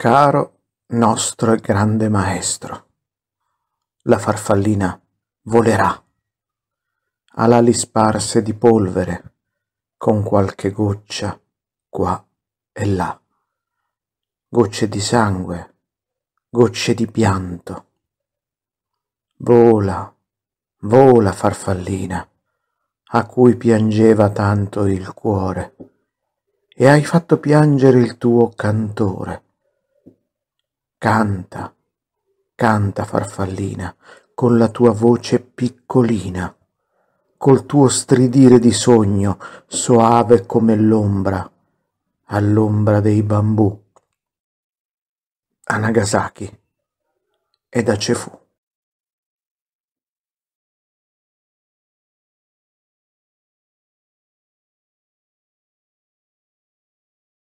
Caro nostro e grande maestro, la farfallina volerà, ha l'ali sparse di polvere, con qualche goccia qua e là, gocce di sangue, gocce di pianto. Vola, vola farfallina, a cui piangeva tanto il cuore, e hai fatto piangere il tuo cantore Canta, canta farfallina, con la tua voce piccolina, col tuo stridire di sogno, soave come l'ombra, all'ombra dei bambù. A Nagasaki e da Cefu.